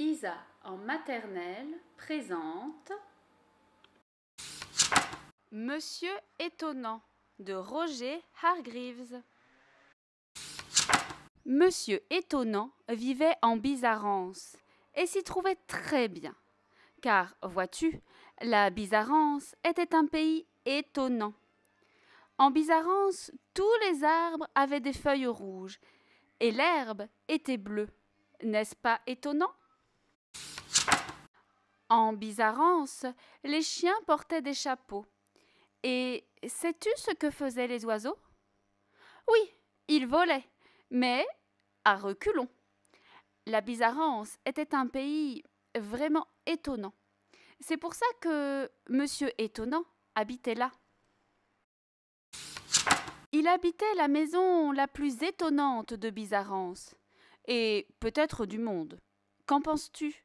Isa en maternelle présente Monsieur étonnant de Roger Hargreaves. Monsieur étonnant vivait en bizarrance et s'y trouvait très bien. Car, vois-tu, la bizarrance était un pays étonnant. En bizarrance, tous les arbres avaient des feuilles rouges et l'herbe était bleue. N'est-ce pas étonnant en Bizarrance, les chiens portaient des chapeaux. Et sais-tu ce que faisaient les oiseaux Oui, ils volaient, mais à reculons. La Bizarrance était un pays vraiment étonnant. C'est pour ça que Monsieur Étonnant habitait là. Il habitait la maison la plus étonnante de Bizarrance, et peut-être du monde. Qu'en penses-tu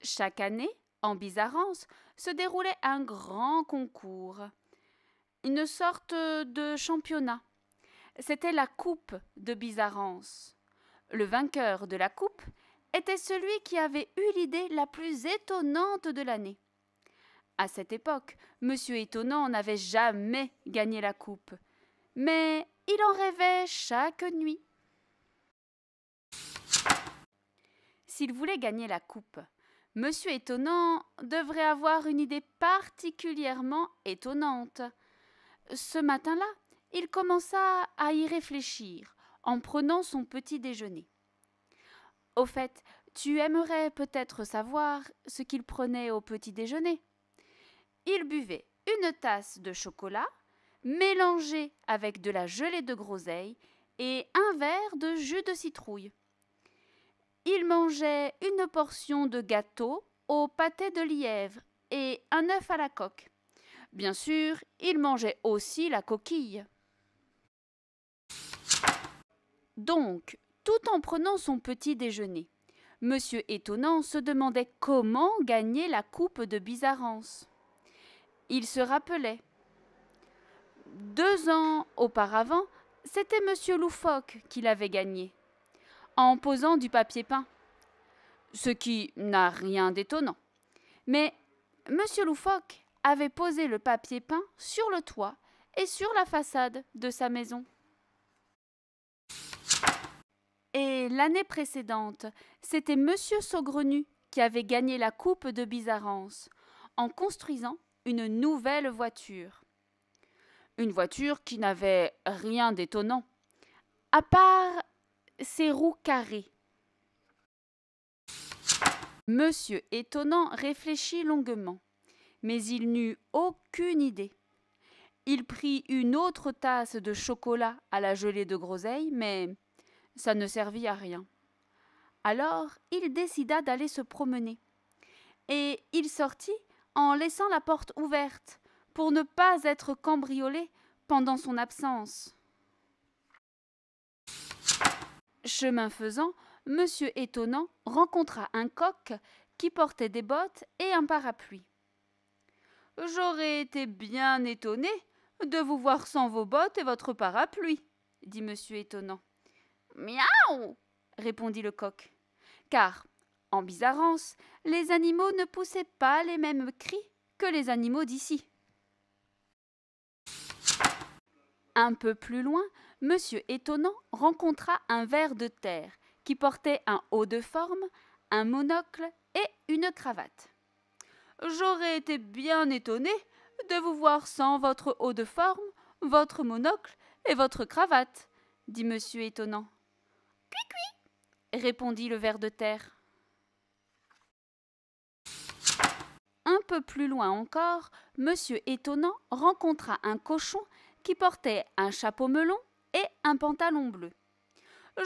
Chaque année, en Bizarrance, se déroulait un grand concours, une sorte de championnat. C'était la Coupe de Bizarrance. Le vainqueur de la Coupe était celui qui avait eu l'idée la plus étonnante de l'année. À cette époque, Monsieur Étonnant n'avait jamais gagné la coupe, mais il en rêvait chaque nuit. s'il voulait gagner la coupe. Monsieur Étonnant devrait avoir une idée particulièrement étonnante. Ce matin-là, il commença à y réfléchir en prenant son petit déjeuner. Au fait, tu aimerais peut-être savoir ce qu'il prenait au petit déjeuner. Il buvait une tasse de chocolat mélangée avec de la gelée de groseille et un verre de jus de citrouille. Il mangeait une portion de gâteau au pâté de lièvre et un œuf à la coque. Bien sûr, il mangeait aussi la coquille. Donc, tout en prenant son petit déjeuner, Monsieur Étonnant se demandait comment gagner la coupe de Bizarrance. Il se rappelait. Deux ans auparavant, c'était Monsieur Loufoque qui l'avait gagnée en posant du papier peint, ce qui n'a rien d'étonnant. Mais M. Loufoque avait posé le papier peint sur le toit et sur la façade de sa maison. Et l'année précédente, c'était M. Saugrenu qui avait gagné la coupe de Bizarrance en construisant une nouvelle voiture. Une voiture qui n'avait rien d'étonnant, à part ses roues carrées. Monsieur Étonnant réfléchit longuement, mais il n'eut aucune idée. Il prit une autre tasse de chocolat à la gelée de groseille, mais ça ne servit à rien. Alors il décida d'aller se promener. Et il sortit en laissant la porte ouverte pour ne pas être cambriolé pendant son absence. Chemin faisant, Monsieur Étonnant rencontra un coq qui portait des bottes et un parapluie. J'aurais été bien étonné de vous voir sans vos bottes et votre parapluie, dit Monsieur Étonnant. Miaou répondit le coq. Car, en bizarrance, les animaux ne poussaient pas les mêmes cris que les animaux d'ici. Un peu plus loin, Monsieur Étonnant rencontra un ver de terre qui portait un haut de forme, un monocle et une cravate. J'aurais été bien étonné de vous voir sans votre haut de forme, votre monocle et votre cravate, dit Monsieur Étonnant. Cui-cui répondit le ver de terre. Un peu plus loin encore, Monsieur Étonnant rencontra un cochon qui portait un chapeau melon et un pantalon bleu.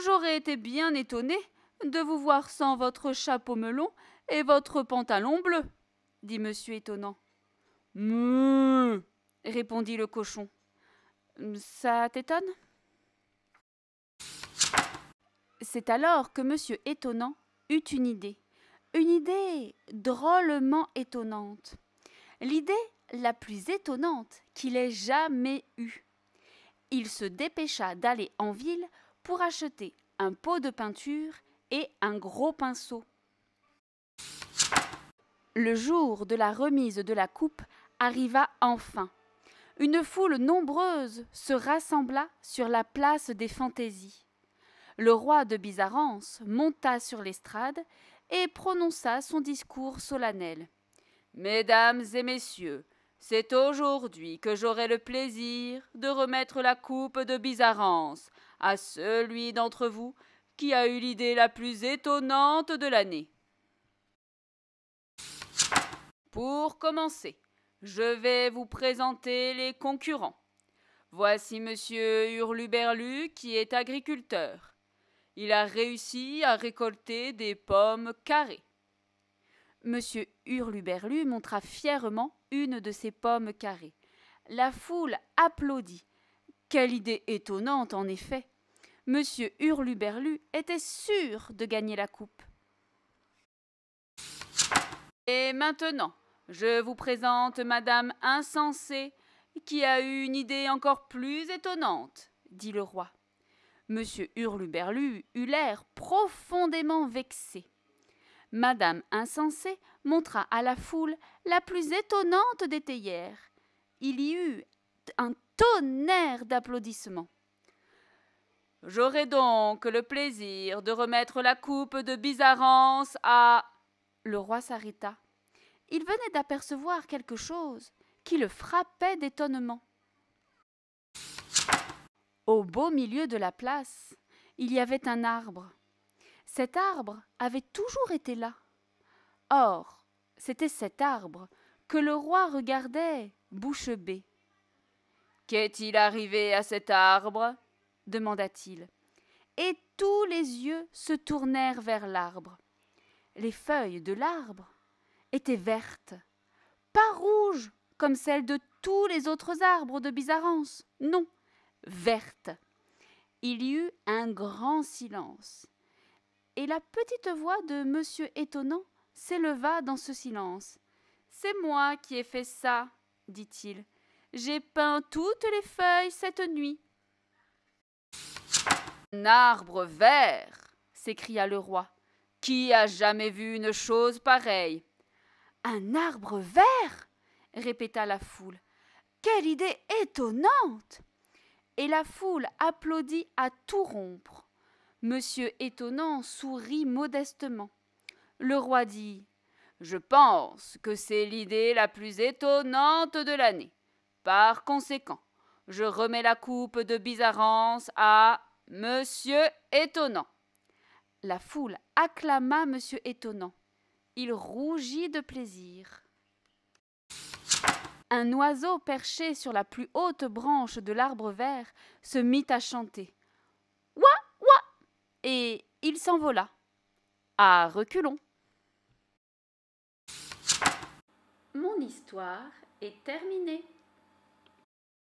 J'aurais été bien étonné de vous voir sans votre chapeau melon et votre pantalon bleu, dit Monsieur Étonnant. Mmm, répondit le cochon. Ça t'étonne C'est alors que Monsieur Étonnant eut une idée. Une idée drôlement étonnante. L'idée la plus étonnante qu'il ait jamais eue. Il se dépêcha d'aller en ville pour acheter un pot de peinture et un gros pinceau. Le jour de la remise de la coupe arriva enfin. Une foule nombreuse se rassembla sur la place des fantaisies. Le roi de Bizarrance monta sur l'estrade et prononça son discours solennel. Mesdames et messieurs, c'est aujourd'hui que j'aurai le plaisir de remettre la coupe de Bizarrance à celui d'entre vous qui a eu l'idée la plus étonnante de l'année. Pour commencer, je vais vous présenter les concurrents. Voici monsieur Hurluberlu qui est agriculteur. Il a réussi à récolter des pommes carrées. Monsieur Hurluberlu montra fièrement une de ses pommes carrées. La foule applaudit. Quelle idée étonnante, en effet. Monsieur Hurluberlu était sûr de gagner la coupe. Et maintenant, je vous présente Madame Insensée, qui a eu une idée encore plus étonnante, dit le roi. Monsieur Hurluberlu eut l'air profondément vexé. Madame insensée montra à la foule la plus étonnante des théières. Il y eut un tonnerre d'applaudissements. J'aurai donc le plaisir de remettre la coupe de Bizarrance à. Le roi s'arrêta. Il venait d'apercevoir quelque chose qui le frappait d'étonnement. Au beau milieu de la place, il y avait un arbre. Cet arbre avait toujours été là. Or, c'était cet arbre que le roi regardait bouche bée. Qu'est-il arrivé à cet arbre demanda-t-il. Et tous les yeux se tournèrent vers l'arbre. Les feuilles de l'arbre étaient vertes, pas rouges comme celles de tous les autres arbres de Bizarrance, non, vertes. Il y eut un grand silence et la petite voix de Monsieur Étonnant s'éleva dans ce silence. C'est moi qui ai fait ça, dit-il. J'ai peint toutes les feuilles cette nuit. Un arbre vert s'écria le roi. Qui a jamais vu une chose pareille Un arbre vert répéta la foule. Quelle idée étonnante Et la foule applaudit à tout rompre. Monsieur Étonnant sourit modestement. Le roi dit Je pense que c'est l'idée la plus étonnante de l'année. Par conséquent, je remets la coupe de Bizarrance à Monsieur Étonnant. La foule acclama Monsieur Étonnant. Il rougit de plaisir. Un oiseau perché sur la plus haute branche de l'arbre vert se mit à chanter et il s'envola, à reculons. Mon histoire est terminée.